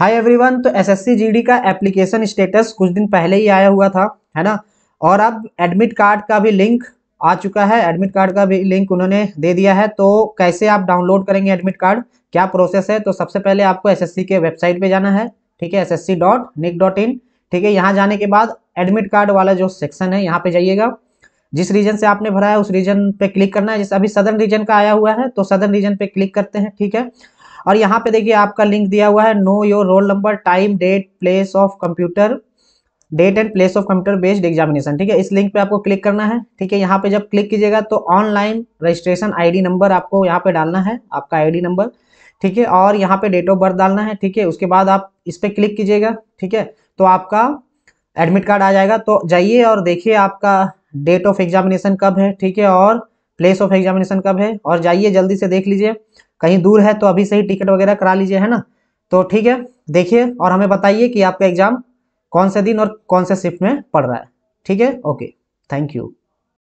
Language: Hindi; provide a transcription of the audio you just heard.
हाय एवरीवन तो एसएससी जीडी का एप्लीकेशन स्टेटस कुछ दिन पहले ही आया हुआ था है ना और अब एडमिट कार्ड का भी लिंक आ चुका है एडमिट कार्ड का भी लिंक उन्होंने दे दिया है तो कैसे आप डाउनलोड करेंगे एडमिट कार्ड क्या प्रोसेस है तो सबसे पहले आपको एसएससी के वेबसाइट पे जाना है ठीक है एस ठीक है यहाँ जाने के बाद एडमिट कार्ड वाला जो सेक्शन है यहाँ पे जाइएगा जिस रीजन से आपने भरा है उस रीजन पे क्लिक करना है जिस अभी सदर्न रीजन का आया हुआ है तो सदर्न रीजन पे क्लिक करते हैं ठीक है और यहाँ पे देखिए आपका लिंक दिया हुआ है know your roll number time date place of computer date and place of computer based examination ठीक है इस लिंक पे आपको क्लिक करना है ठीक है यहाँ पे जब क्लिक कीजिएगा तो ऑनलाइन रजिस्ट्रेशन आईडी नंबर आपको यहाँ पे डालना है आपका आईडी नंबर ठीक है और यहाँ पे डेट ऑफ बर्थ डालना है ठीक है उसके बाद आप इस पर क्लिक कीजिएगा ठीक है तो आपका एडमिट कार्ड आ जाएगा तो जाइए और देखिए आपका डेट ऑफ एग्जामिनेशन कब है ठीक है और प्लेस ऑफ एग्जामिनेशन कब है और जाइए जल्दी से देख लीजिए कहीं दूर है तो अभी से ही टिकट वगैरह करा लीजिए है ना तो ठीक है देखिए और हमें बताइए कि आपका एग्ज़ाम कौन से दिन और कौन से शिफ्ट में पड़ रहा है ठीक है ओके थैंक यू